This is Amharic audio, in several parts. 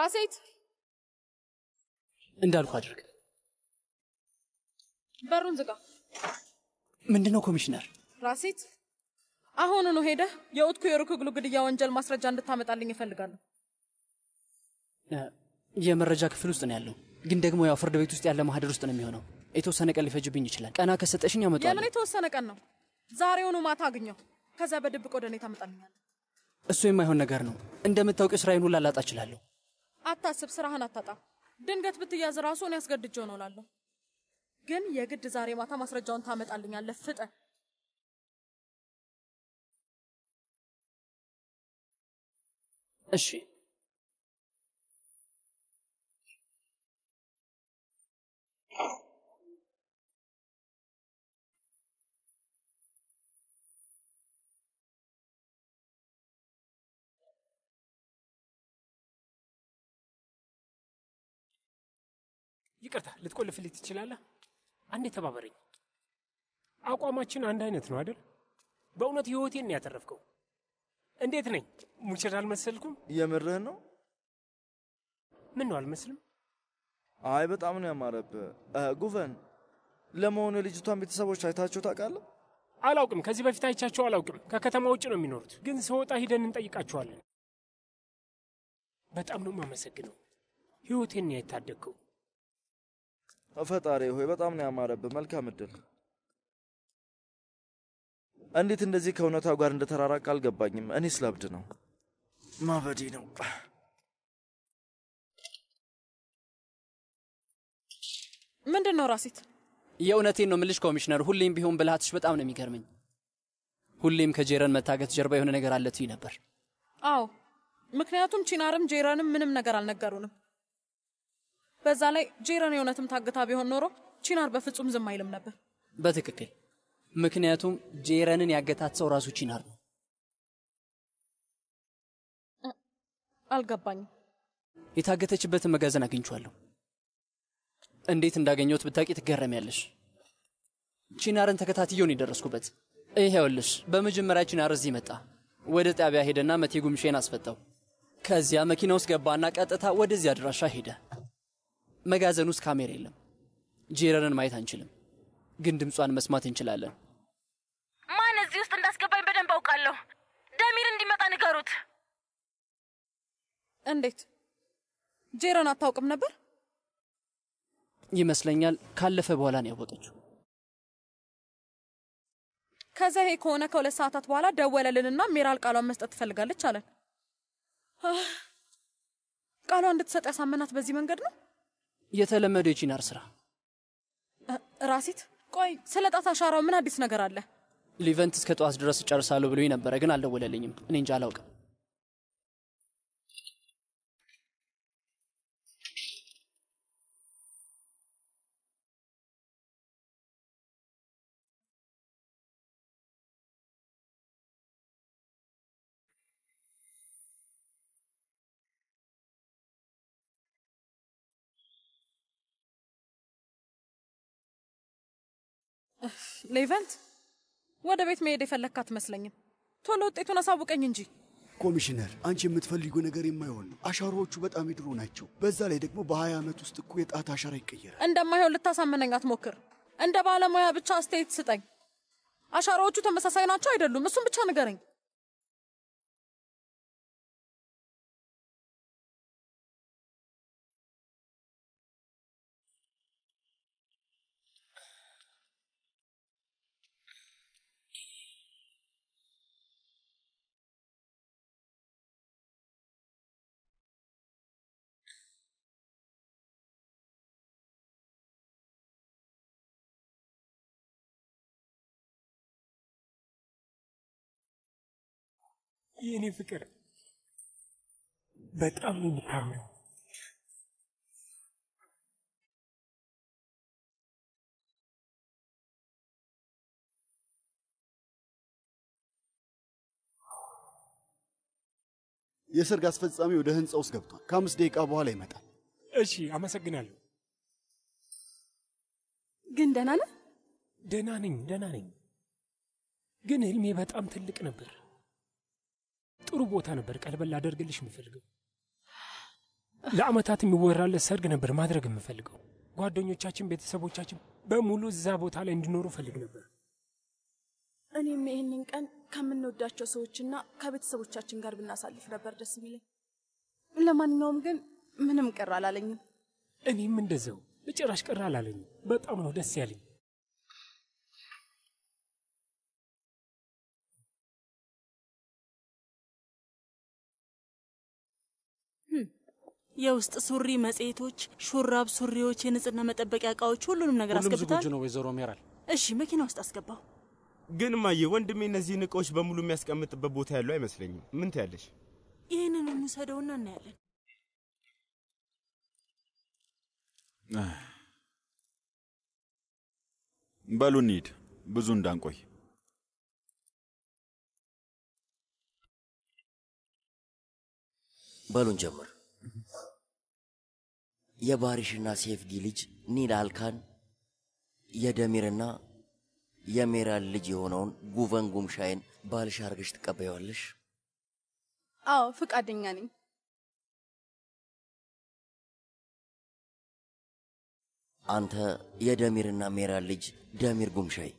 ራሴት እንዳልኩ አድርግ። በሩን ዝጋ። ምንድነው ኮሚሽነር? ራሴት አሁኑ ነው ሄደህ የኡትኩ የሩክ ግድያ ወንጀል ማስረጃ እንድታመጣልኝ ይፈልጋለሁ የመረጃ ክፍል ውስጥ ነው ያለው፣ ግን ደግሞ ያው ፍርድ ቤት ውስጥ ያለ ማህደር ውስጥ ነው የሚሆነው። የተወሰነ ቀን ሊፈጅብኝ ይችላል። ቀና ከሰጠሽኝ አመጣለሁ። የምን የተወሰነ ቀን ነው? ዛሬውኑ ማታ አግኘው፣ ከዛ በድብቅ ወደ እኔ እሱ የማይሆን ነገር ነው። እንደምታውቂው ስራዬን ሁላ ላጣ እችላለሁ። አታስብ፣ ስራህን አታጣም። ድንገት ብትያዝ ራሱ እኔ አስገድጄ ነው ግን የግድ ዛሬ ማታ ማስረጃውን ታመጣልኛለህ። ፍጠን። እሺ ይቅርታ ልትቆልፍልኝ ትችላለህ? አንዴ ተባበረኝ። አቋማችን አንድ አይነት ነው አይደል? በእውነት ህይወቴን ያተረፍከው። እንዴት ነኝ? ሙችል አልመሰልኩም? የምርህን ነው? ምን ነው አልመስልም? አይ በጣም ነው ያማረብህ። ጉቨን፣ ለመሆኑ የልጅቷን ቤተሰቦች አይታቸው ታውቃለህ? አላውቅም። ከዚህ በፊት አይቻቸው አላውቅም። ከከተማ ውጭ ነው የሚኖሩት፣ ግን ስወጣ ሂደን እንጠይቃቸዋለን። በጣም ነው የማመሰግነው። ህይወቴን ያታደግከው። ፈጣሪ ሆይ በጣም ነው ያማረብህ። መልካም እድል። እንዴት እንደዚህ ከእውነታው ጋር እንደተራራቀ አልገባኝም። እኔ ስላብድ ነው ማበዴ ነው። ምንድን ነው ራሴት? የእውነቴን ነው ምልሽ ኮሚሽነር፣ ሁሌም ቢሆን ብልሃትሽ በጣም ነው የሚገርመኝ። ሁሌም ከጄረን መታገት ጀርባ የሆነ ነገር አለ ትይ ነበር። አዎ፣ ምክንያቱም ቺናርም ጄረንም ምንም ነገር አልነገሩንም። በዛ ላይ ጄረን የእውነትም ታግታ ቢሆን ኖሮ ቺናር በፍጹም ዝም አይልም ነበር። በትክክል ምክንያቱም ጄረንን ያገታት ሰው ራሱ ቺናር ነው። አልገባኝም። የታገተችበትን መጋዘን አግኝቼዋለሁ። እንዴት እንዳገኘሁት ብታቂ ትገረሚያለሽ። ቺናርን ተከታትየውን የደረስኩበት ይሄውልሽ። በመጀመሪያ ቺናር እዚህ መጣ። ወደ ጣቢያ ሄደና መቴ ጉምሼን አስፈጣው። ከዚያ መኪና ውስጥ ገባና ቀጥታ ወደዚህ አድራሻ ሄደ። መጋዘን ውስጥ ካሜራ የለም። ጄረንን ማየት አንችልም፣ ግን ድምጿን መስማት እንችላለን። ማን እዚህ ውስጥ እንዳስገባኝ በደንብ አውቃለሁ። ደሚር እንዲመጣ ንገሩት። እንዴት ጄረን አታውቅም ነበር? ይመስለኛል ካለፈ በኋላ ነው ያወቀችው። ከዛ ይሄ ከሆነ ከሁለት ሰዓታት በኋላ ደወለልንና ሜራል ቃሏን መስጠት ትፈልጋለች አለን። ቃሏን እንድትሰጥ ያሳመናት በዚህ መንገድ ነው። የተለመደ የቺናር ስራ። ራሲት፣ ቆይ ስለ ጣት አሻራው ምን አዲስ ነገር አለ? ሊቨንት እስከ ጠዋት ድረስ እጨርሳለሁ ብሎ ነበረ፣ ግን አልደወለልኝም። እኔ እንጃ አላውቅም። ሌቨንት፣ ወደ ቤት መሄድ የፈለግክ አትመስለኝም። ቶሎ ውጤቱን አሳውቀኝ እንጂ። ኮሚሽነር፣ አንቺ የምትፈልጊው ነገር የማይሆን ነው። አሻራዎቹ በጣም የድሮ ናቸው። በዛ ላይ ደግሞ በሀያ ዓመት ውስጥ እኮ የጣት አሻራ ይቀየራል። እንደማይሆን ልታሳምነኝ አትሞክር። እንደ ባለሙያ ብቻ አስተያየት ስጠኝ። አሻራዎቹ ተመሳሳይ ናቸው አይደሉም? እሱም ብቻ ንገረኝ። የእኔ ፍቅር በጣም የምታምረው የሰርግ አስፈጻሚ ወደ ህንፃ ውስጥ ገብቷል። ከአምስት ደቂቃ በኋላ ይመጣል። እሺ፣ አመሰግናለሁ። ግን ደህና ነህ? ደህና ነኝ፣ ደህና ነኝ። ግን ህልሜ በጣም ትልቅ ነበር። ጥሩ ቦታ ነበር ቀለበል ላደርግልሽ የምፈልገው። ለአመታት የሚወራለት ሰርግ ነበር ማድረግ የምፈልገው። ጓደኞቻችን፣ ቤተሰቦቻችን በሙሉ እዛ ቦታ ላይ እንዲኖሩ ፈልግ ነበር። እኔም ይህንን ቀን ከምንወዳቸው ሰዎችና ከቤተሰቦቻችን ጋር ብናሳልፍ ነበር ደስ የሚለኝ። ለማንኛውም ግን ምንም ቅር አላለኝም። እኔም እንደዛው በጭራሽ ቅር አላለኝም። በጣም ነው ደስ ያለኝ። የውስጥ ሱሪ፣ መጽሔቶች፣ ሹራብ፣ ሱሪዎች፣ የንጽህና መጠበቂያ እቃዎች፣ ሁሉንም ነገር አስገብታል። ዝግጁ ነው ወይዘሮ ሜራል? እሺ፣ መኪና ውስጥ አስገባው። ግን ማየ ወንድሜ እነዚህን እቃዎች በሙሉ የሚያስቀምጥበት ቦታ ያለው አይመስለኝም። ምን ትያለሽ? ይህንን እንውሰደውና እናያለን። በሉ እንሂድ፣ ብዙ እንዳንቆይ። በሉን ጀምር። የባሪሽና ሴፍጊ ልጅ ኒላልካን የደሚርና የሜራል ልጅ የሆነውን ጉቨን ጉምሻይን ባልሽ አርገሽ ትቀበያለሽ? አዎ ፍቃደኛ ነኝ። አንተ የደሚርና ሜራል ልጅ ደሚር ጉምሻይ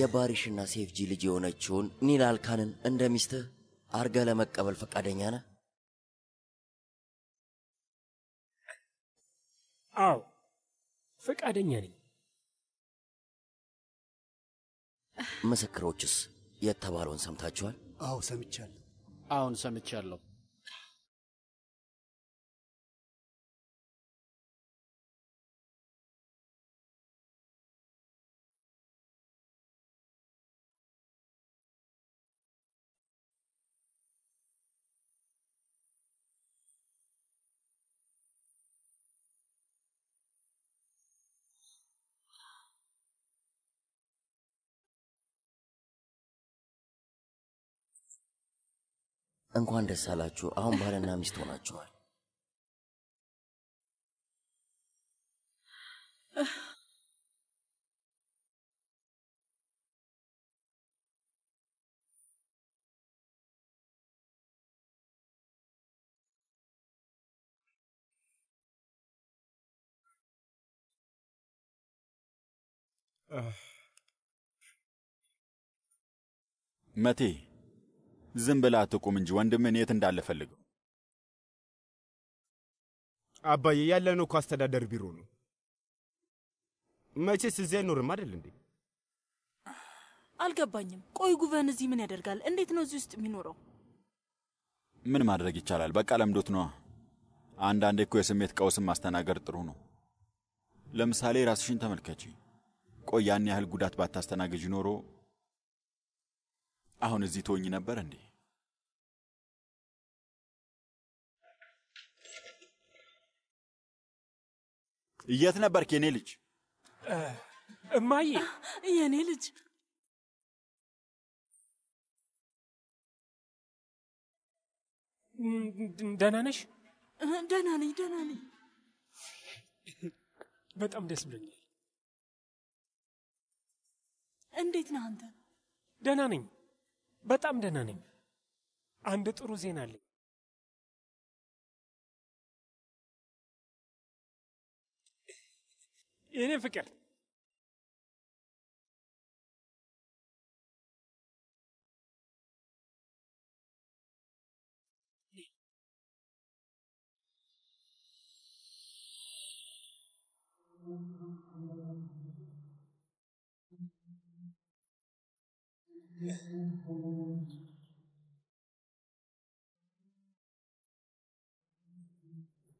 የባሪሽና ሴፍጂ ልጅ የሆነችውን ኒላልካንን እንደ ሚስትህ አርገ ለመቀበል ፈቃደኛ ነህ? አዎ ፈቃደኛ ነኝ። ምስክሮችስ የተባለውን ሰምታችኋል? አዎ ሰምቻለሁ። አሁን ሰምቻለሁ። እንኳን ደስ አላችሁ። አሁን ባልና ሚስት ሆናችኋል። መቴ ዝም ብላ ትቁም እንጂ ወንድምን የት እንዳለፈልገው። አባዬ ያለነው እኮ አስተዳደር ቢሮ ነው። መቼስ እዚህ አይኖርም አይደል እንዴ? አልገባኝም። ቆይ ጉቨን እዚህ ምን ያደርጋል? እንዴት ነው እዚህ ውስጥ የሚኖረው? ምን ማድረግ ይቻላል? በቃ ለምዶት ነዋ። አንዳንዴ እኮ የስሜት ቀውስም ማስተናገድ ጥሩ ነው። ለምሳሌ ራስሽን ተመልከች። ቆይ ያን ያህል ጉዳት ባታስተናግጅ ኖሮ አሁን እዚህ ትሆኚ ነበር እንዴ? የት ነበርክ የኔ ልጅ? እማዬ፣ የኔ ልጅ ደህና ነሽ? ደህና ነኝ፣ ደህና ነኝ። በጣም ደስ ብሎኛል። እንዴት ነህ አንተ? ደህና ነኝ፣ በጣም ደህና ነኝ። አንድ ጥሩ ዜና አለ Ja, dit is verkeerd.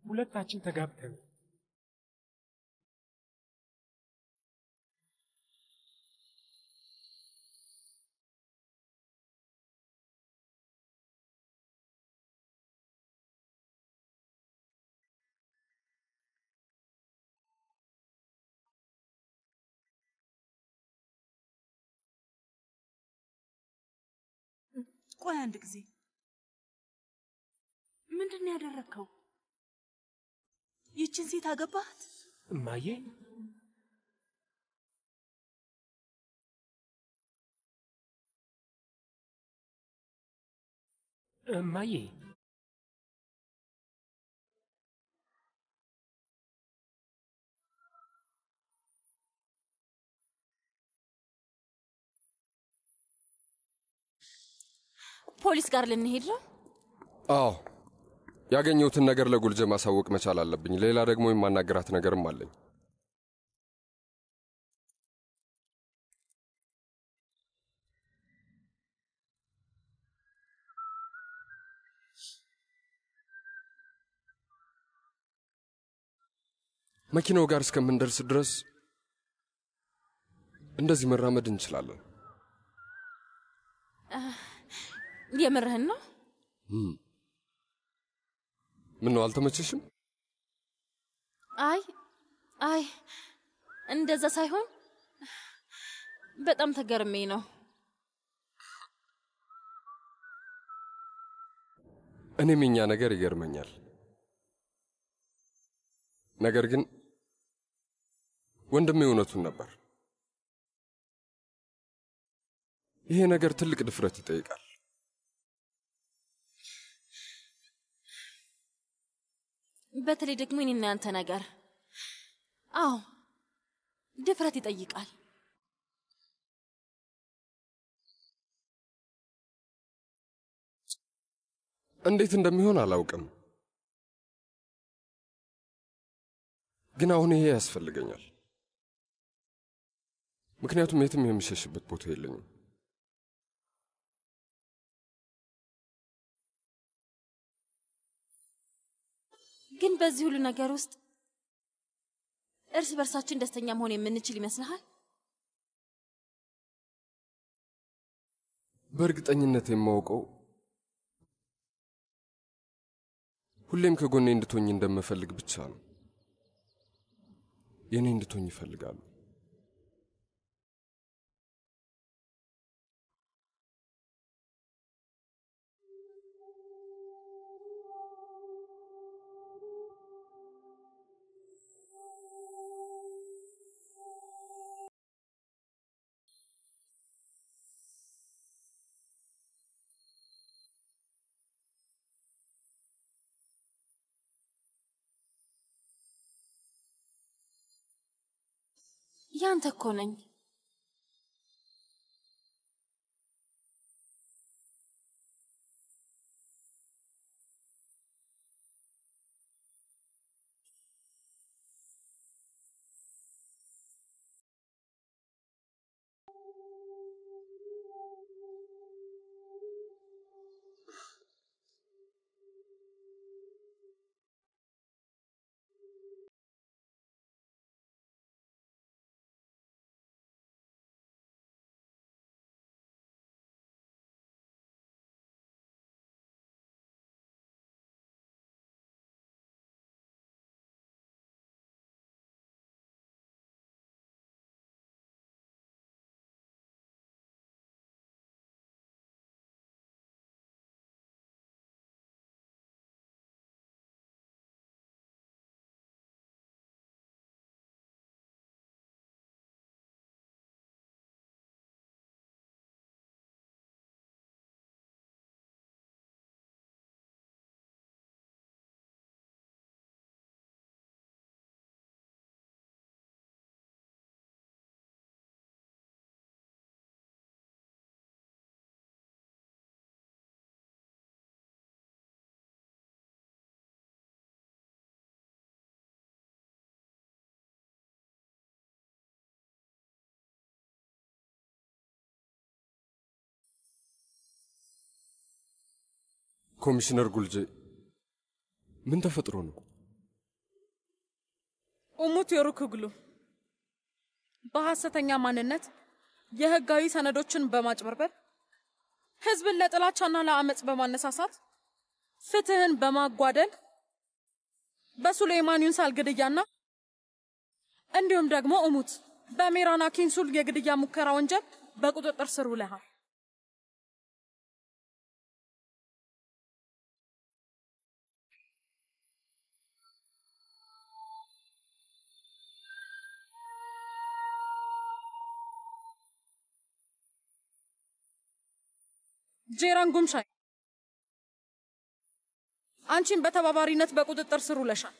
ሁለታችን ተጋብተን ቆይ አንድ ጊዜ ምንድን ነው ያደረግከው? ይችን ሴት አገባት? እማዬ እማዬ ፖሊስ ጋር ልንሄድ ነው? አዎ፣ ያገኘሁትን ነገር ለጉልጀ ማሳወቅ መቻል አለብኝ። ሌላ ደግሞ የማናገራት ነገርም አለኝ። መኪናው ጋር እስከምንደርስ ድረስ እንደዚህ መራመድ እንችላለን። የምርህን ነው? ምን ነው አልተመቸሽም? አይ አይ፣ እንደዛ ሳይሆን በጣም ተገርሜ ነው። እኔም የኛ ነገር ይገርመኛል። ነገር ግን ወንድሜ እውነቱን ነበር። ይሄ ነገር ትልቅ ድፍረት ይጠይቃል። በተለይ ደግሞ እኔና ያንተ ነገር፣ አዎ ድፍረት ይጠይቃል። እንዴት እንደሚሆን አላውቅም፣ ግን አሁን ይሄ ያስፈልገኛል። ምክንያቱም የትም የሚሸሽበት ቦታ የለኝም። ግን በዚህ ሁሉ ነገር ውስጥ እርስ በርሳችን ደስተኛ መሆን የምንችል ይመስልሃል? በእርግጠኝነት የማውቀው ሁሌም ከጎኔ እንድትሆኝ እንደምፈልግ ብቻ ነው። የእኔ እንድትሆኝ ይፈልጋሉ። ያንተ እኮ ነኝ ኮሚሽነር ጉልጄ ምን ተፈጥሮ ነው? እሙት የሩክግሉ በሐሰተኛ ማንነት የህጋዊ ሰነዶችን በማጭበርበር ህዝብን ለጥላቻና ለአመፅ በማነሳሳት ፍትህን በማጓደል በሱሌይማን ዩንሳል ግድያና እንዲሁም ደግሞ እሙት በሜራና ኪንሱል የግድያ ሙከራ ወንጀል በቁጥጥር ስር ውለሃል። ጄራን ጎምሻይ አንቺን በተባባሪነት በቁጥጥር ስር ውለሻል።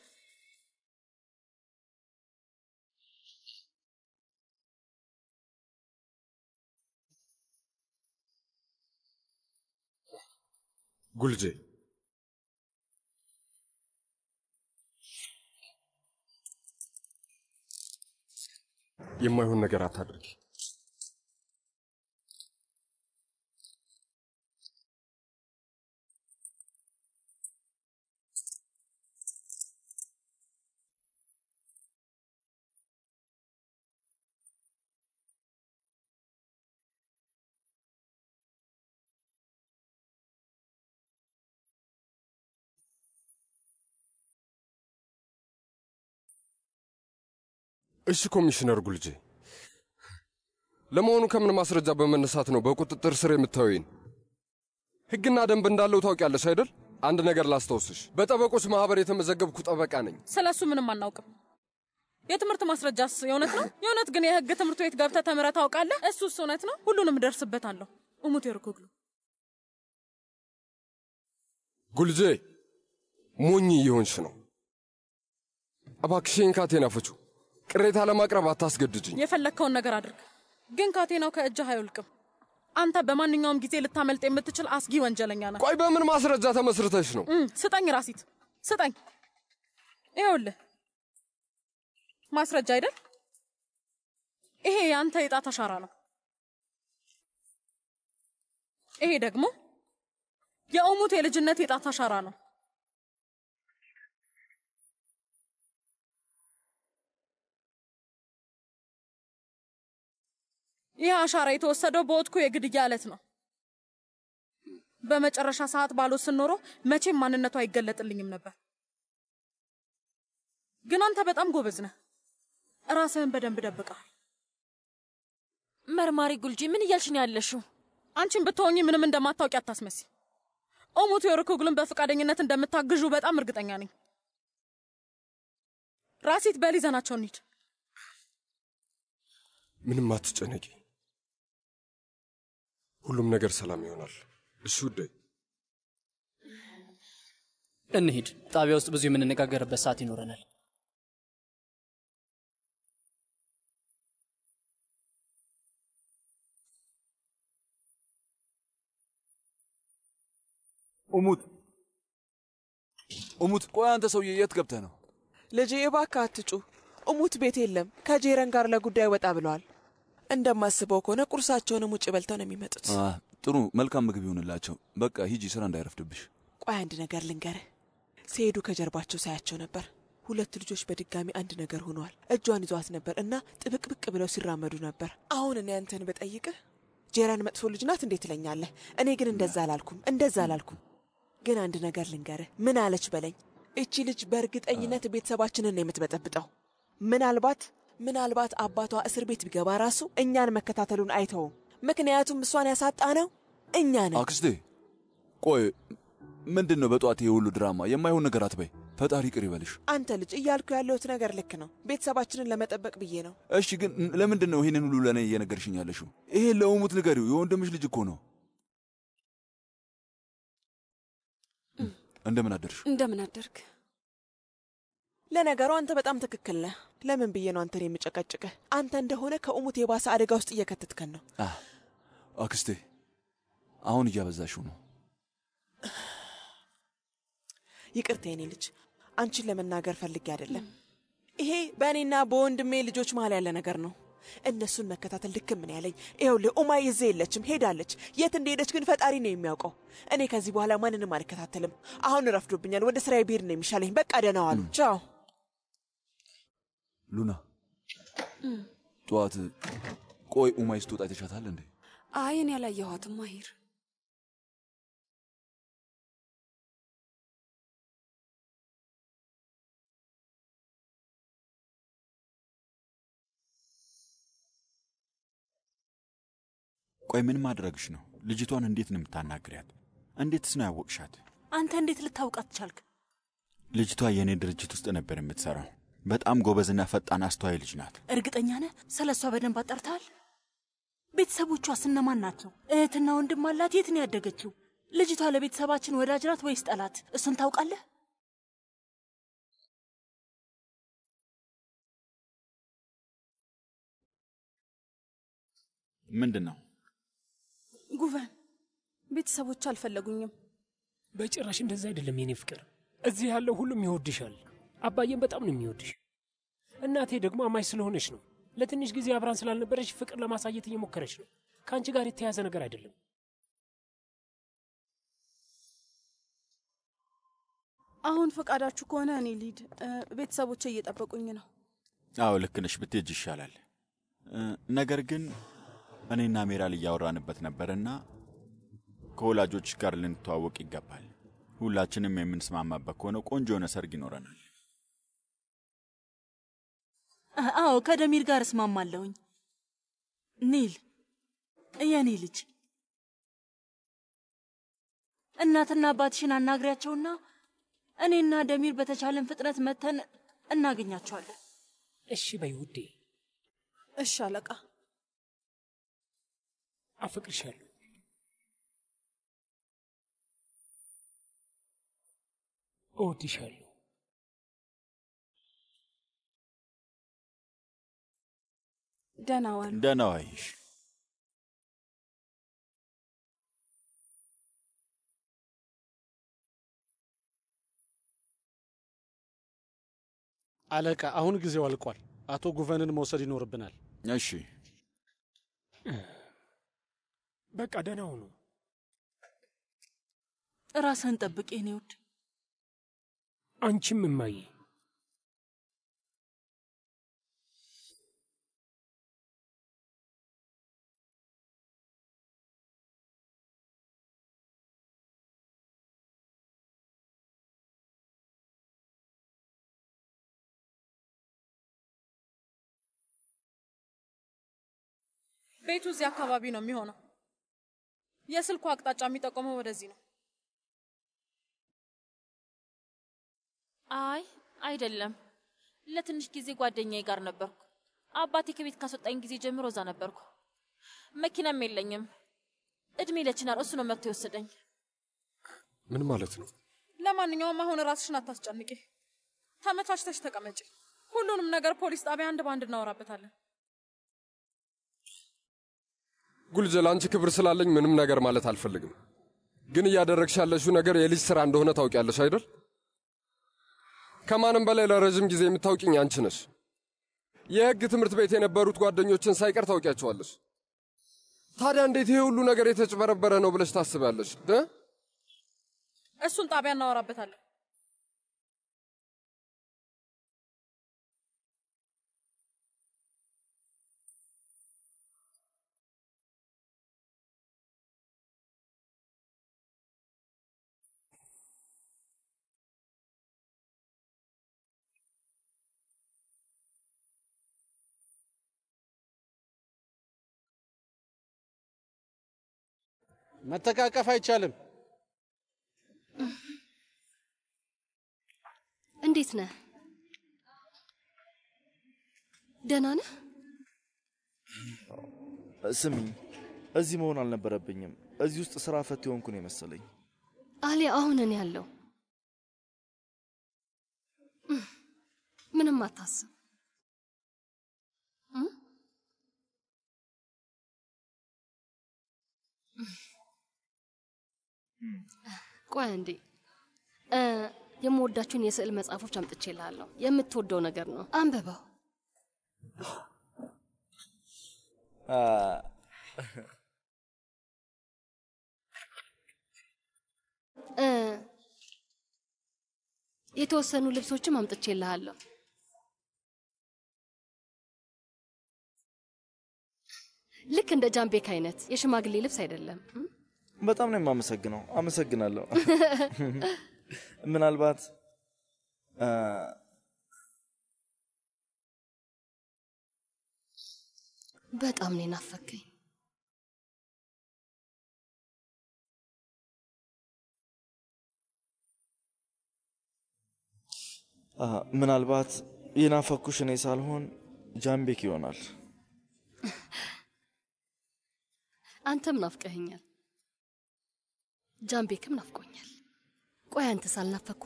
ጉልጄ የማይሆን ነገር አታድርጊ። እሺ ኮሚሽነር ጉልጄ፣ ለመሆኑ ከምን ማስረጃ በመነሳት ነው በቁጥጥር ስር የምታዩኝ? ህግና ደንብ እንዳለው ታውቂያለሽ አይደል? አንድ ነገር ላስታውስሽ፣ በጠበቆች ማህበር የተመዘገብኩ ጠበቃ ነኝ። ስለሱ ምንም አናውቅም። የትምህርት ማስረጃስ የእውነት ነው? የእውነት ግን የህግ ትምህርት ቤት ገብተህ ተምረህ ታውቃለህ? እሱስ እውነት ነው? ሁሉንም ደርስበታለሁ። እሙት የርኩግሉ ጉልጄ፣ ሞኝ እየሆንሽ ነው። እባክሽን ካቴና ፍቹ ቅሬታ ለማቅረብ አታስገድጅኝ። የፈለግከውን ነገር አድርግ፣ ግን ካቴናው ከእጅህ አይወልቅም። አንተ በማንኛውም ጊዜ ልታመልጥ የምትችል አስጊ ወንጀለኛ ነህ። ቆይ በምን ማስረጃ ተመስርተሽ ነው? ስጠኝ ራሲት፣ ስጠኝ። ይኸውልህ ማስረጃ አይደል? ይሄ የአንተ የጣት አሻራ ነው። ይሄ ደግሞ የኦሙት የልጅነት የጣት አሻራ ነው። ይህ አሻራ የተወሰደው በወጥኩ የግድያ ዕለት ነው። በመጨረሻ ሰዓት ባልወስን ኖሮ መቼም ማንነቱ አይገለጥልኝም ነበር። ግን አንተ በጣም ጎበዝ ነህ። ራስህን በደንብ ደብቀሃል። መርማሪ ጉልጂ፣ ምን እያልሽ ነው ያለሽው? አንቺን ብትሆኚ ምንም እንደማታውቂ አታስመሲ። ኦሙት የወርኩግልን በፈቃደኝነት እንደምታግዡ በጣም እርግጠኛ ነኝ። ራሲት በል ይዘናቸው እንሂድ። ምንም አትጨነቂ። ሁሉም ነገር ሰላም ይሆናል። እሺ ውዴ፣ እንሂድ። ጣቢያ ውስጥ ብዙ የምንነጋገርበት ሰዓት ይኖረናል። እሙት እሙት፣ ቆይ አንተ ሰውዬ የት ገብተ ነው? ልጅ እባክህ አትጩ እሙት ቤት የለም፣ ከጄረን ጋር ለጉዳይ ወጣ ብለዋል። እንደማስበው ከሆነ ቁርሳቸውንም ውጭ በልተው ነው የሚመጡት። ጥሩ፣ መልካም ምግብ ይሆንላቸው። በቃ ሂጂ፣ ስራ እንዳይረፍድብሽ። ቆይ አንድ ነገር ልንገርህ። ሲሄዱ ከጀርባቸው ሳያቸው ነበር። ሁለት ልጆች በድጋሚ አንድ ነገር ሆነዋል። እጇን ይዟት ነበር እና ጥብቅብቅ ብለው ሲራመዱ ነበር። አሁን እኔ አንተን በጠይቅህ ጄራን መጥፎ ልጅ ናት እንዴት ትለኛለህ? እኔ ግን እንደዛ አላልኩም፣ እንደዛ አላልኩም። ግን አንድ ነገር ልንገርህ። ምን አለች በለኝ። እቺ ልጅ በእርግጠኝነት ቤተሰባችንን ነው የምትበጠብጠው። ምናልባት ምናልባት አባቷ እስር ቤት ቢገባ ራሱ እኛን መከታተሉን አይተውም። ምክንያቱም እሷን ያሳጣ ነው እኛ ነን። አክስቴ፣ ቆይ ምንድን ነው በጠዋት ይህ ሁሉ ድራማ? የማይሆን ነገር አትበይ። ፈጣሪ ቅር ይበልሽ። አንተ ልጅ እያልኩ ያለሁት ነገር ልክ ነው። ቤተሰባችንን ለመጠበቅ ብዬ ነው። እሺ፣ ግን ለምንድን ነው ይህንን ሁሉ ለእኔ እየነገርሽኝ ያለሽው? ይሄ ለእሙት ንገሪው፣ የወንድምሽ ልጅ እኮ ነው። እንደምን አደርሽ? እንደምን አደርክ? ለነገሩ አንተ በጣም ትክክል ነህ። ለምን ብዬ ነው አንተን የምጨቀጭቅህ? አንተ እንደሆነ ከእሙት የባሰ አደጋ ውስጥ እየከተትከን ነው። አክስቴ፣ አሁን እያበዛሽው ነው። ይቅርታ የኔ ልጅ፣ አንቺን ለመናገር ፈልጌ አይደለም። ይሄ በእኔና በወንድሜ ልጆች መሀል ያለ ነገር ነው። እነሱን መከታተል ልክ ምን ያለኝ። ይኸውልህ ኡማይ እዚህ የለችም፣ ሄዳለች። የት እንደሄደች ግን ፈጣሪ ነው የሚያውቀው። እኔ ከዚህ በኋላ ማንንም አልከታተልም። አሁን ረፍዶብኛል። ወደ ስራዬ ብሄድ ነው የሚሻለኝ። በቃ ደህና ዋሉ። ቻው ሉና ጠዋት ቆይ ኡማይ ስትወጣ አይተሻታል እንዴ? አይ እኔ አላየኋትም። ማሂር ቆይ ምን ማድረግሽ ነው? ልጅቷን እንዴት ነው የምታናግሪያት? እንዴትስ ነው ያወቅሻት? አንተ እንዴት ልታውቃት ቻልክ? ልጅቷ የእኔ ድርጅት ውስጥ ነበር የምትሰራው። በጣም ጎበዝና ፈጣን አስተዋይ ልጅ ናት። እርግጠኛ ነህ? ስለ እሷ በደንብ አጠርታል። ቤተሰቦቿ ስነማን ናቸው? እህትና ወንድም አላት? የት ነው ያደገችው? ልጅቷ ለቤተሰባችን ወዳጅ ናት ወይስ ጠላት? እሱን ታውቃለህ? ምንድን ነው ጉቨን? ቤተሰቦች አልፈለጉኝም። በጭራሽ እንደዛ አይደለም የኔ ፍቅር። እዚህ ያለው ሁሉም ይወድሻል። አባዬም በጣም ነው የሚወድሽ። እናቴ ደግሞ አማች ስለሆነች ነው። ለትንሽ ጊዜ አብራን ስላልነበረች ፍቅር ለማሳየት እየሞከረች ነው። ከአንቺ ጋር የተያዘ ነገር አይደለም። አሁን ፈቃዳችሁ ከሆነ እኔ ሊድ ቤተሰቦቼ እየጠበቁኝ ነው። አዎ ልክነሽ ነሽ፣ ብትሄጅ ይሻላል። ነገር ግን እኔና ሜራል እያወራንበት ነበርና ከወላጆች ጋር ልንተዋወቅ ይገባል። ሁላችንም የምንስማማበት ከሆነ ቆንጆ የሆነ ሰርግ ይኖረናል። አዎ ከደሚር ጋር እስማማለሁኝ። ኒል የኔ ልጅ እናትና አባትሽን አናግሪያቸውና እኔና ደሚር በተቻለን ፍጥነት መተን እናገኛቸዋለን። እሺ በይ ውዴ። እሺ አለቃ፣ አፈቅርሻለሁ። እወድሻለሁ። ደህና ደህና ዋይሽ። አለቃ፣ አሁን ጊዜው አልቋል። አቶ ጉቨንን መውሰድ ይኖርብናል። እሺ፣ በቃ ደህና ሁኑ። ራስህን ጠብቅ የኔ ውድ። አንቺም እማዬ። ቤቱ እዚህ አካባቢ ነው የሚሆነው። የስልኩ አቅጣጫ የሚጠቆመው ወደዚህ ነው። አይ አይደለም፣ ለትንሽ ጊዜ ጓደኛዬ ጋር ነበርኩ። አባቴ ከቤት ካስወጣኝ ጊዜ ጀምሮ እዛ ነበርኩ። መኪናም የለኝም። እድሜ ለችናር፣ እሱ ነው መጥቶ የወሰደኝ። ምን ማለት ነው? ለማንኛውም አሁን ራስሽን አታስጨንቂ፣ ተመቻችተሽ ተቀመጪ። ሁሉንም ነገር ፖሊስ ጣቢያ አንድ በአንድ እናወራበታለን። ጉልጀ ለአንቺ ክብር ስላለኝ ምንም ነገር ማለት አልፈልግም። ግን እያደረግሽ ያለሽው ነገር የልጅ ስራ እንደሆነ ታውቂያለሽ አይደል? ከማንም በላይ ለረዥም ጊዜ የምታውቂኝ አንቺ ነሽ። የህግ ትምህርት ቤት የነበሩት ጓደኞችን ሳይቀር ታውቂያቸዋለሽ። ታዲያ እንዴት ይሄ ሁሉ ነገር የተጭበረበረ ነው ብለሽ ታስቢያለሽ? እሱን ጣቢያ እናወራበታለን። መተቃቀፍ አይቻልም። እንዴት ነህ? ደህና ነህ? ስሚ፣ እዚህ መሆን አልነበረብኝም። እዚህ ውስጥ ስራ ፈት የሆንኩ ነው የመሰለኝ። አሊ አሁን እኔ ያለው ምንም አታስብ። Mm-hmm. ቆይ እንዴ የምወዳችሁን የስዕል መጽሐፎች አምጥቼልሃለሁ። የምትወደው ነገር ነው፣ አንብበው። የተወሰኑ ልብሶችም አምጥቼልሃለሁ። ልክ እንደ ጃምቤክ አይነት የሽማግሌ ልብስ አይደለም። በጣም ነው የማመሰግነው። አመሰግናለሁ። ምናልባት በጣም ነው ናፈከኝ። ምናልባት የናፈኩሽ እኔ ሳልሆን ጃምቤክ ይሆናል። አንተም ናፍቀህኛል ጃምቤክም ናፍቆኛል። ቆይ አንተ ሳልናፈኩ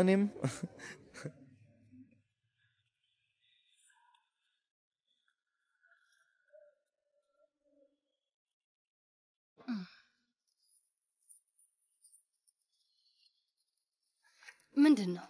እኔም ምንድን ነው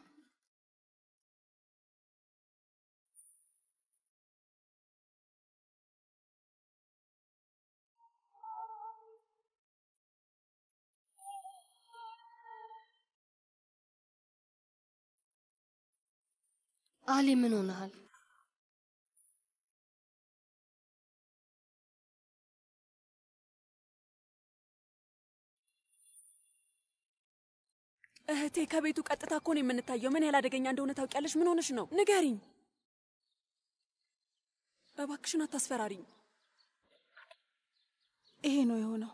አሊ ምን ሆነሃል? እህቴ ከቤቱ ቀጥታ እኮ ነው የምንታየው። ምን ያህል አደገኛ እንደሆነ ታውቂያለሽ? ምን ሆነሽ ነው? ንገሪኝ እባክሽን፣ አታስፈራሪኝ። ይሄ ነው የሆነው።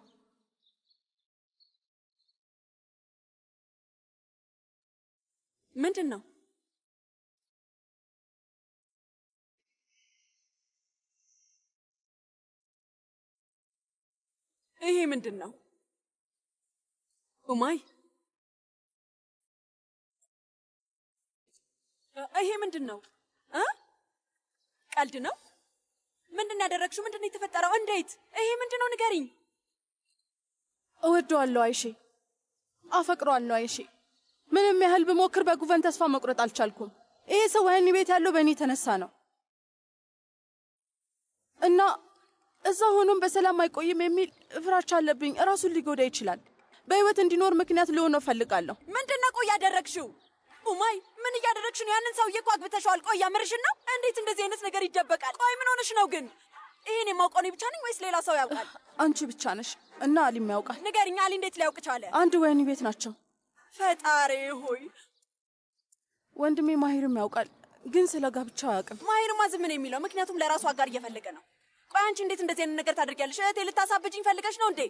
ምንድን ነው? ይሄ ምንድን ነው? ኡማይ ይሄ ምንድን ነው? ቀልድ ነው? ምንድን ያደረግሽው? ምንድን ነው የተፈጠረው? እንዴት? ይሄ ምንድን ነው ንገሪኝ። እወደዋለሁ አይሼ፣ አፈቅረዋለሁ አይሼ። ምንም ያህል ብሞክር በጉቨን ተስፋ መቁረጥ አልቻልኩም። ይሄ ሰው ወህኒ ቤት ያለው በእኔ የተነሳ ነው እና እዛ ሆኖም በሰላም አይቆይም የሚል ፍራቻ አለብኝ። እራሱን ሊጎዳ ይችላል። በህይወት እንዲኖር ምክንያት ልሆነው እፈልጋለሁ። ምንድነው ነው ቆይ ያደረግሽው? ኡማይ ምን እያደረግሽ ነው? ያንን ሰውዬ እኮ አግብተሽዋል። ቆይ ያምርሽን ነው? እንዴት እንደዚህ አይነት ነገር ይደበቃል? ቆይ ምን ሆነሽ ነው ግን? ይህን የማውቀው እኔ ብቻ ነኝ ወይስ ሌላ ሰው ያውቃል? አንቺ ብቻ ነሽ እና አሊም ያውቃል። ንገሪኝ፣ አሊ እንዴት ሊያውቅ ቻለ? አንድ ወህኒ ቤት ናቸው። ፈጣሪ ሆይ ወንድሜ ማሂርም ያውቃል፣ ግን ስለ ጋብቻው አያውቅም። ማሂርማ ዝም ነው የሚለው፣ ምክንያቱም ለራሱ አጋር እየፈለገ ነው። ቆይ አንቺ እንዴት እንደዚህ አይነት ነገር ታደርጊያለሽ? እህቴ ልታሳብጅኝ ፈልገሽ ነው እንዴ?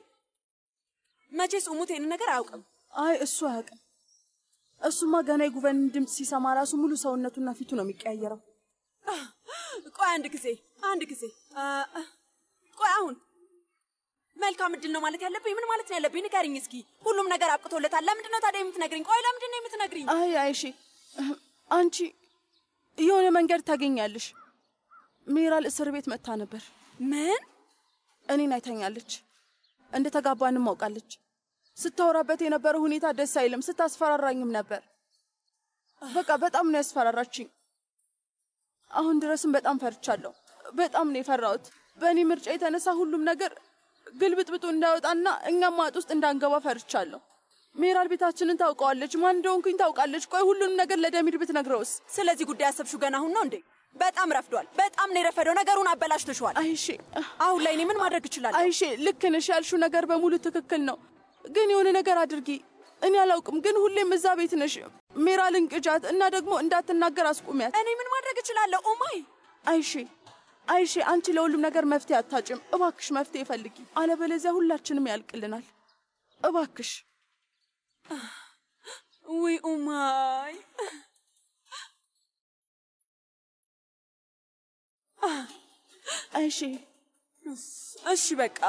መቼስ እሙት ይሄንን ነገር አያውቅም። አይ እሱ አያውቅም። እሱማ ገና የጉቨን ድምፅ ሲሰማ ራሱ ሙሉ ሰውነቱና ፊቱ ነው የሚቀያየረው። ቆይ አንድ ጊዜ አንድ ጊዜ ቆይ አሁን መልካም እድል ነው ማለት ያለብኝ? ምን ማለት ነው ያለብኝ? ንገሪኝ እስኪ። ሁሉም ነገር አብቅቶለታል። ለምንድን ነው ታዲያ የምትነግሪኝ? ቆይ ለምንድን ነው የምትነግሪኝ? አይ አይሺ፣ አንቺ የሆነ መንገድ ታገኛለሽ። ሜራል እስር ቤት መታ ነበር። ምን? እኔን አይታኛለች። እንደተጋባንም አውቃለች። ስታወራበት የነበረው ሁኔታ ደስ አይልም። ስታስፈራራኝም ነበር። በቃ በጣም ነው ያስፈራራችኝ። አሁን ድረስም በጣም ፈርቻለሁ። በጣም ነው የፈራሁት። በእኔ ምርጫ የተነሳ ሁሉም ነገር ግልብጥብጡ እንዳይወጣና እኛም ማጥ ውስጥ እንዳንገባ ፈርቻለሁ። ሜራል ቤታችንን ታውቀዋለች። ማን እንደሆንኩኝ ታውቃለች። ቆይ ሁሉንም ነገር ለደሚድ ብትነግረውስ? ስለዚህ ጉዳይ አሰብሽው ገና አሁን ነው እንዴ? በጣም ረፍዷል። በጣም ነው የረፈደው። ነገሩን አበላሽተሽዋል። አይሺ፣ አሁን ላይ እኔ ምን ማድረግ እችላለሁ? አይሺ፣ ልክ ነሽ። ያልሽው ነገር በሙሉ ትክክል ነው፣ ግን የሆነ ነገር አድርጊ። እኔ አላውቅም፣ ግን ሁሌም እዛ ቤት ነሽ። ሜራልን ልንቅጃት እና ደግሞ እንዳትናገር አስቁሚያት። እኔ ምን ማድረግ እችላለሁ? ኦማይ አይሺ አይሺ አንቺ ለሁሉም ነገር መፍትሄ አታጭም። እባክሽ መፍትሄ ፈልጊ፣ አለበለዚያ ሁላችንም ያልቅልናል። እባክሽ ውይ ኡማይ እሺ እሺ፣ በቃ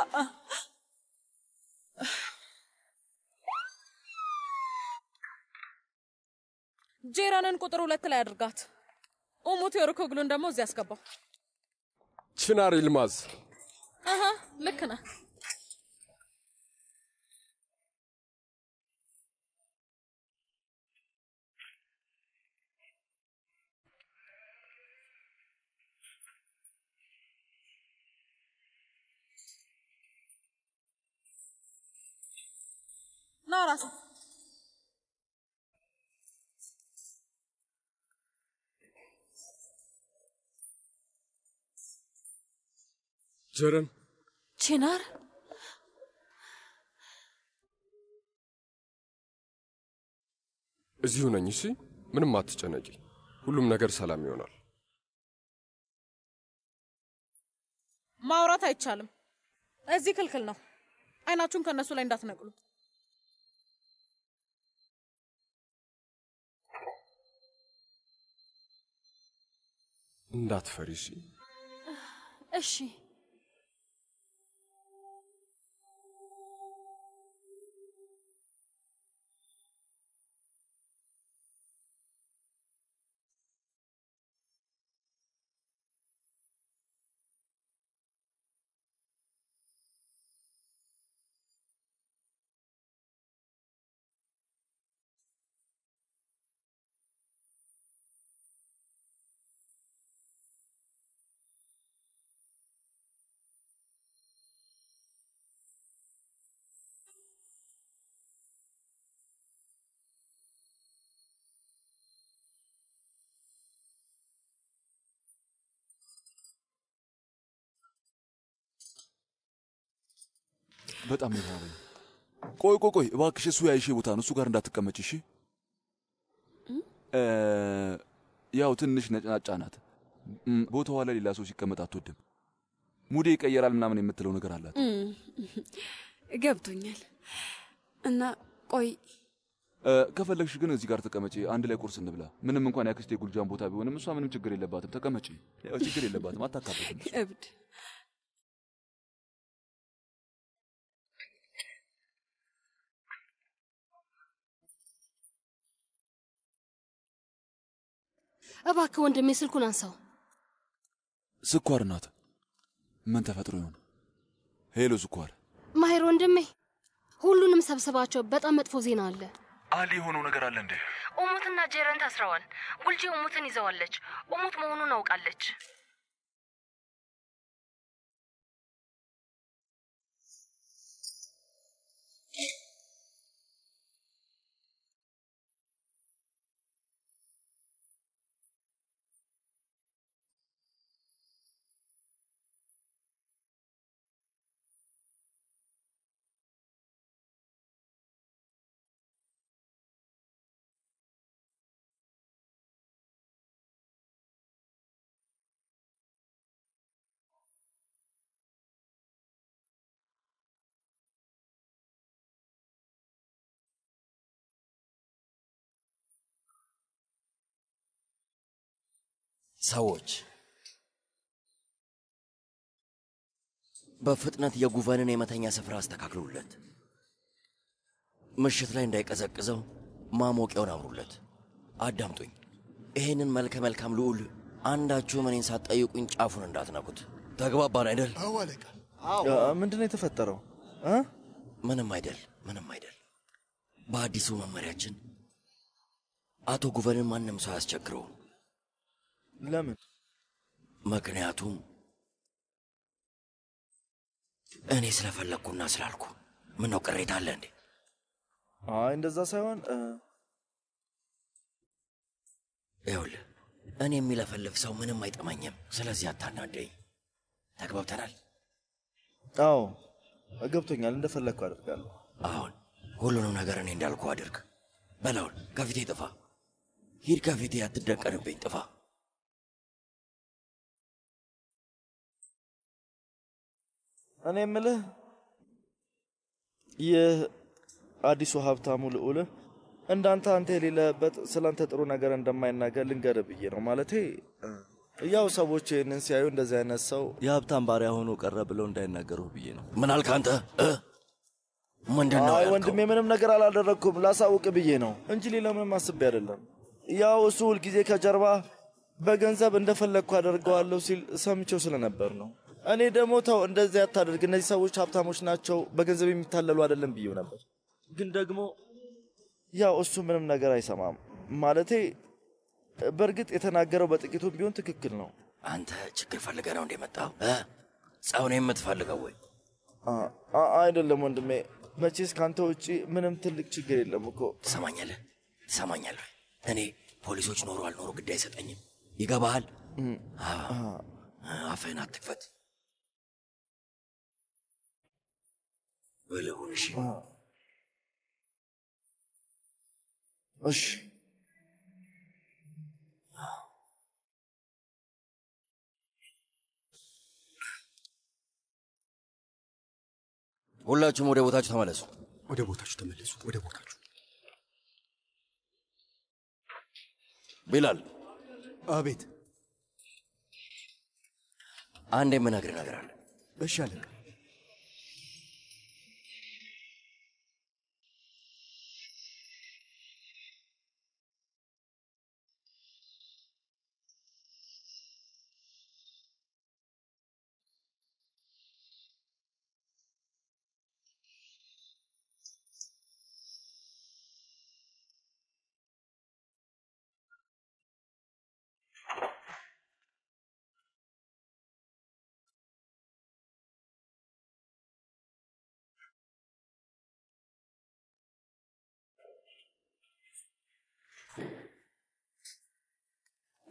ጄራንን ቁጥር ሁለት ላይ አድርጋት። ኡሙት የሩክግሉን ደግሞ እዚህ ያስገባው። ቺናር ይልማዝ ልክ ነህ። ራሱ ቸረን ቼናር እዚሁ ነኝ። እሺ፣ ምንም አትጨነቂ። ሁሉም ነገር ሰላም ይሆናል። ማውራት አይቻልም። እዚህ ክልክል ነው። አይናችሁን ከእነሱ ላይ እንዳትነቅሉ። እንዳትፈሪ እሺ? እሺ በጣም ነው። ቆይ ቆይ ቆይ እባክሽ፣ እሱ ያይሽ ቦታ ነው። እሱ ጋር እንዳትቀመጭ እሺ። ያው ትንሽ ነጭናጫ ናት። ቦታዋ ላይ ሌላ ሰው ሲቀመጥ አትወድም። ሙዴ ይቀየራል ምናምን የምትለው ነገር አላት። ገብቶኛል። እና ቆይ ከፈለግሽ ግን እዚህ ጋር ተቀመጪ፣ አንድ ላይ ቁርስ እንብላ። ምንም እንኳን ያክስቴ ጉልጃን ቦታ ቢሆንም እሷ ምንም ችግር የለባትም። ተቀመጪ፣ ችግር የለባትም። አታካብድ እብድ እባክህ ወንድሜ ስልኩን አንሳው። ስኳር ናት። ምን ተፈጥሮ ይሆን? ሄሎ ስኳር። ማሄር ወንድሜ፣ ሁሉንም ሰብስባቸው። በጣም መጥፎ ዜና አለ። አሊ የሆነው ነገር አለ እንዴ? ኡሙትና ጄረን ታስረዋል። ጉልጂ ኡሙትን ይዘዋለች። ኡሙት መሆኑን አውቃለች። ሰዎች በፍጥነት የጉቨንን የመተኛ ስፍራ አስተካክሉለት። ምሽት ላይ እንዳይቀዘቅዘው ማሞቂያውን አብሩለት። አዳምጡኝ። ይህንን መልከ መልካም ልዑል አንዳችሁ እኔን ሳትጠይቁኝ ጫፉን እንዳትነኩት። ተግባባን አይደል? አዎ ምንድን ነው የተፈጠረው? ምንም አይደል፣ ምንም አይደል። በአዲሱ መመሪያችን አቶ ጉቨንን ማንም ሰው አያስቸግረውም። ለምን? ምክንያቱም እኔ ስለፈለግኩና ስላልኩ። ምን ነው ቅሬታ አለ እንዴ? አይ እንደዛ ሳይሆን ይኸውልህ፣ እኔ የሚለፈልፍ ሰው ምንም አይጠመኝም ስለዚህ አታናደኝ። ተግባብተናል? አዎ ገብቶኛል። እንደፈለግኩ አደርጋለሁ። አሁን ሁሉንም ነገር እኔ እንዳልኩ አድርግ። በላውን ከፊቴ ጥፋ። ሂድ፣ ከፊቴ አትደቀንብኝ፣ ጥፋ። እኔ የምልህ ይህ አዲሱ ሀብታሙ ልዑልህ እንዳንተ አንተ የሌለበት ስለንተ ጥሩ ነገር እንደማይናገር ልንገር ብዬ ነው። ማለቴ ያው ሰዎች ይህንን ሲያዩ እንደዚህ አይነት ሰው የሀብታም ባሪያ ሆኖ ቀረ ብለው እንዳይናገሩ ብዬ ነው። ምን አልክ አንተ? ምንድን ነው? አይ ወንድሜ፣ ምንም ነገር አላደረግኩም ላሳውቅ ብዬ ነው እንጂ ሌላ ምንም አስቤ አይደለም። ያው እሱ ሁልጊዜ ከጀርባ በገንዘብ እንደፈለግኩ አደርገዋለሁ ሲል ሰምቼው ስለነበር ነው። እኔ ደግሞ ተው እንደዚህ አታደርግ፣ እነዚህ ሰዎች ሀብታሞች ናቸው፣ በገንዘብ የሚታለሉ አይደለም ብዬው ነበር። ግን ደግሞ ያው እሱ ምንም ነገር አይሰማም ማለቴ በእርግጥ የተናገረው በጥቂቱ ቢሆን ትክክል ነው። አንተ ችግር ፈልገ ነው እንደመጣው ጸውን የምትፈልገው ወይ? አይደለም ወንድሜ፣ መቼስ ከአንተ ውጭ ምንም ትልቅ ችግር የለም እኮ። ትሰማኛለህ? ትሰማኛለህ? እኔ ፖሊሶች ኖሩ አልኖሩ ግድ አይሰጠኝም። ይገባሃል? አፍህን አትክፈት። በለሆንሽ እሺ ሁላችሁም ወደ ቦታችሁ ተመለሱ። ወደ ቦታችሁ ተመለሱ። ወደ ቦታችሁ ቢላል። አቤት። አንድ የምነግርህ ነገር አለ። እሺ አለቃ።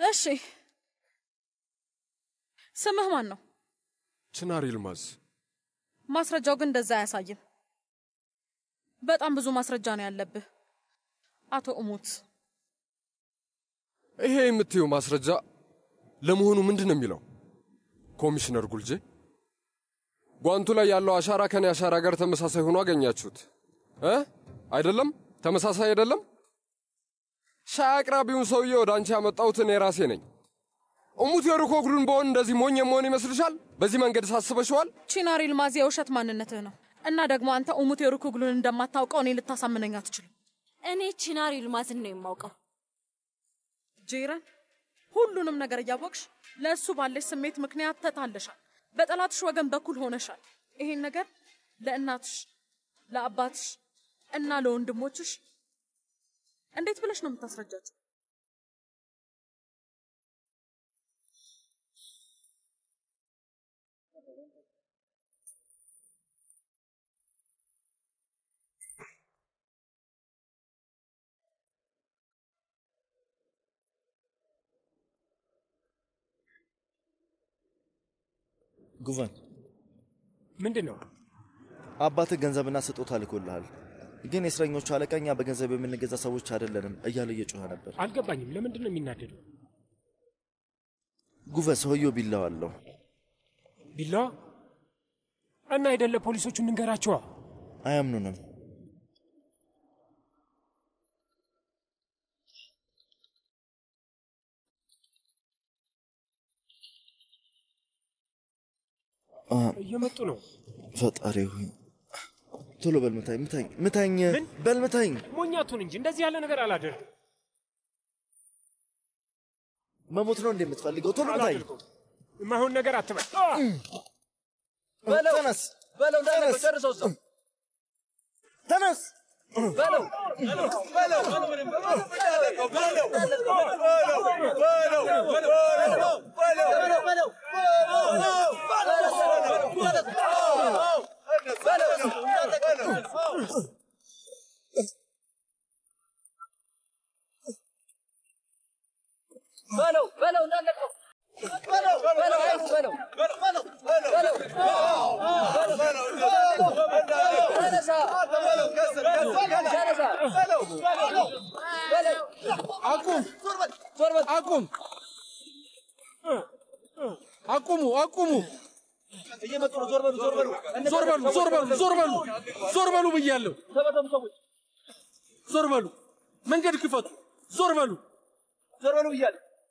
እሺ ስምህ ማን ነው? ችናር ይልማዝ። ማስረጃው ግን እንደዛ አያሳይም። በጣም ብዙ ማስረጃ ነው ያለብህ አቶ እሙት። ይሄ የምትየው ማስረጃ ለመሆኑ ምንድን ነው የሚለው? ኮሚሽነር ጉልጄ፣ ጓንቱ ላይ ያለው አሻራ ከኔ አሻራ ጋር ተመሳሳይ ሆኖ አገኛችሁት እ አይደለም? ተመሳሳይ አይደለም? ሻይ አቅራቢውን ሰውዬ ወደ አንቺ ያመጣሁት እኔ ራሴ ነኝ። እሙት የሩኮ ጉዱን በሆን እንደዚህ ሞኝ የመሆን ይመስልሻል? በዚህ መንገድ ሳስበሽዋል። ቺናሪ ልማዝ የውሸት ማንነትህ ነው እና ደግሞ አንተ እሙት የሩኮ ጉዱን እንደማታውቀው እኔ ልታሳምነኝ አትችልም። እኔ ቺናሪ ልማዝን ነው የማውቀው። ጄረን፣ ሁሉንም ነገር እያወቅሽ ለእሱ ባለሽ ስሜት ምክንያት ተታለሻል። በጠላትሽ ወገን በኩል ሆነሻል። ይሄን ነገር ለእናትሽ፣ ለአባትሽ እና ለወንድሞችሽ እንዴት ብለሽ ነው የምታስረጃቸው? ጉቨን ምንድን ነው አባትህ ገንዘብና ስጦታ ልኮልሃል። ግን የእስረኞቹ አለቃ እኛ በገንዘብ የምንገዛ ሰዎች አይደለንም እያለ እየጮኸ ነበር። አልገባኝም። ለምንድን ነው የሚናደደው? ጉፈ ሰውየው ቢላዋ አለው። ቢላዋ እና አይደለ ፖሊሶቹ እንንገራቸዋ። አያምኑንም። እየመጡ ነው። ፈጣሪ ሆይ ቶሎ በል ምታኝ፣ ምታኝ፣ ምታኝ፣ ሞኛቱን እንጂ እንደዚህ ያለ ነገር አላደርግም። መሞት ነው የምትፈልገው ቶሎ ምታኝ። ማሁን ነገር አትበል። በለው፣ በለው፣ እንዳለ ጨርሰው፣ እዛው ተነስ በለው بلو بلو لا نكو بلو بلو بلو بلو بلو بلو بلو بلو بلو እየመጡ ነው። ዞር በሉ ዞር በሉ ዞር በሉ ዞር በሉ ዞር በሉ ዞር በሉ ብያለሁ። ዞር በሉ መንገድ ክፈቱ። ዞር በሉ ዞር በሉ ብያለሁ።